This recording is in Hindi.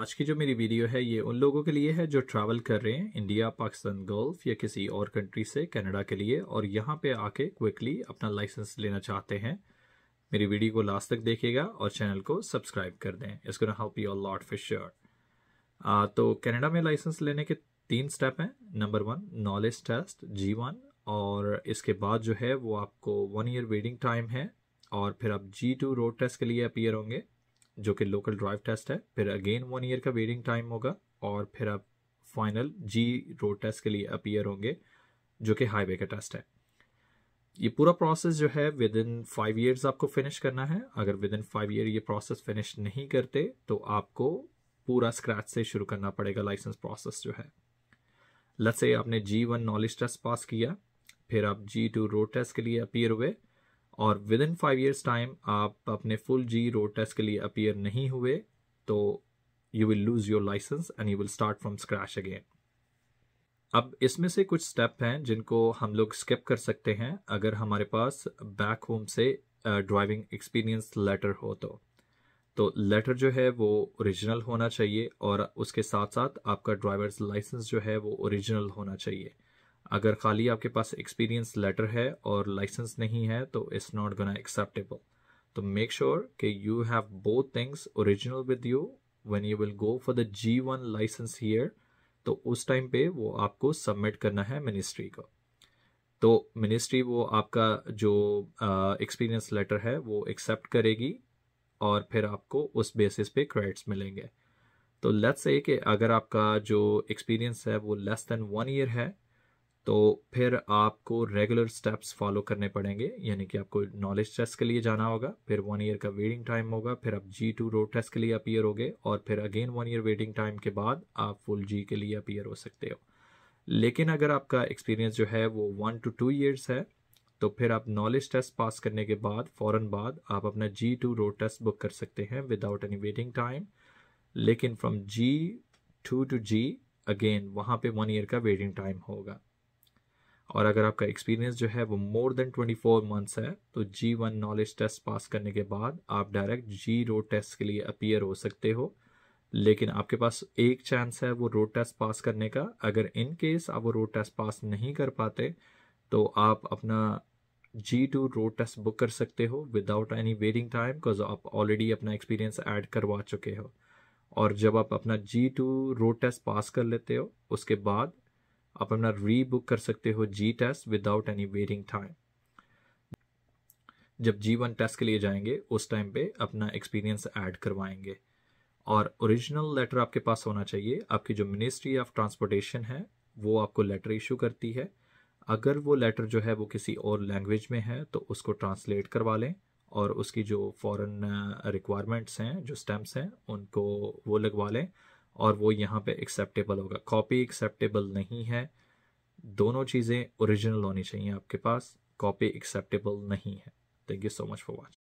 आज की जो मेरी वीडियो है ये उन लोगों के लिए है जो ट्रैवल कर रहे हैं इंडिया पाकिस्तान गल्फ या किसी और कंट्री से कनाडा के लिए और यहाँ पे आके क्विकली अपना लाइसेंस लेना चाहते हैं मेरी वीडियो को लास्ट तक देखिएगा और चैनल को सब्सक्राइब कर दें इसको ना हेल्प यू लॉट फिश श्योर तो कैनेडा में लाइसेंस लेने के तीन स्टेप हैं number one knowledge test G one और इसके बाद जो है वो आपको वन ईयर वेटिंग टाइम है और फिर आप जी टू रोड टेस्ट के लिए अपियर होंगे जो कि लोकल ड्राइव टेस्ट है फिर अगेन वन ईयर का वेटिंग टाइम होगा और फिर आप फाइनल जी रोड टेस्ट के लिए अपीयर होंगे जो कि हाईवे का टेस्ट है ये पूरा प्रोसेस जो है विद इन फाइव ईयर्स आपको फिनिश करना है अगर विद इन फाइव ईयर ये प्रोसेस फिनिश नहीं करते तो आपको पूरा स्क्रैच से शुरू करना पड़ेगा लाइसेंस प्रोसेस जो है लत से आपने G one knowledge test pass किया फिर आप जी टू रोड टेस्ट के लिए अपीयर हुए और within five years time आप अपने फुल जी रोड टेस्ट के लिए अपियर नहीं हुए तो you will lose your licence and you will start from scratch again अब इसमें से कुछ स्टेप हैं जिनको हम लोग स्किप कर सकते हैं अगर हमारे पास बैक होम से ड्राइविंग एक्सपीरियंस लेटर हो तो तो लेटर जो है वो ओरिजिनल होना चाहिए और उसके साथ साथ आपका ड्राइवर्स लाइसेंस जो है वो ओरिजिनल होना चाहिए अगर खाली आपके पास एक्सपीरियंस लेटर है और लाइसेंस नहीं है तो इट्स नॉट गोना एक्सेप्टेबल तो मेक श्योर कि you have both things original with you when you will go for the G one licence here तो उस टाइम पे वो आपको सबमिट करना है मिनिस्ट्री को तो मिनिस्ट्री वो आपका जो एक्सपीरियंस लेटर है वो एक्सेप्ट करेगी और फिर आपको उस बेसिस पे क्रेडिट्स मिलेंगे तो लेट्स से कि अगर आपका जो एक्सपीरियंस है वो लेस देन वन ईयर है तो फिर आपको रेगुलर स्टेप्स फॉलो करने पड़ेंगे यानी कि आपको नॉलेज टेस्ट के लिए जाना होगा फिर वन ईयर का वेटिंग टाइम होगा फिर आप जी टू रोड टेस्ट के लिए अपीयर होगे और फिर again one year waiting time के बाद आप फुल जी के लिए अपीयर हो सकते हो लेकिन अगर आपका एक्सपीरियंस जो है वो वन टू टू ईयर्स है तो फिर आप नॉलेज टेस्ट पास करने के बाद फ़ौर बाद आप अपना G two road test book कर सकते हैं विदाउट एनी वेटिंग टाइम लेकिन from G two to G again वहाँ पे वन ईयर का वेटिंग टाइम होगा और अगर आपका एक्सपीरियंस जो है वो मोर देन 24 मंथ्स है तो G one knowledge test pass करने के बाद आप डायरेक्ट जी रोड टेस्ट के लिए अपीयर हो सकते हो लेकिन आपके पास एक चांस है वो रोड टेस्ट पास करने का अगर इन केस आप वो रोड टेस्ट पास नहीं कर पाते तो आप अपना G two road test book कर सकते हो without any waiting time because आप ऑलरेडी अपना एक्सपीरियंस ऐड करवा चुके हो और जब आप अपना G two road test pass कर लेते हो उसके बाद आप अपना री बुक कर सकते हो G test without any waiting time जब जी वन टेस्ट के लिए जाएंगे उस टाइम पे अपना एक्सपीरियंस ऐड करवाएंगे और ओरिजिनल लेटर आपके पास होना चाहिए आपकी जो मिनिस्ट्री ऑफ ट्रांसपोर्टेशन है वो आपको लेटर इशू करती है अगर वो लेटर जो है वो किसी और लैंग्वेज में है तो उसको ट्रांसलेट करवा लें और उसकी जो फॉरेन रिक्वायरमेंट्स uh, हैं जो स्टैम्प्स हैं उनको वो लगवा लें और वो यहाँ पे एक्सेप्टेबल होगा कॉपी एक्सेप्टेबल नहीं है दोनों चीज़ें ओरिजिनल होनी चाहिए आपके पास कॉपी एक्सेप्टेबल नहीं है thank you so much for watching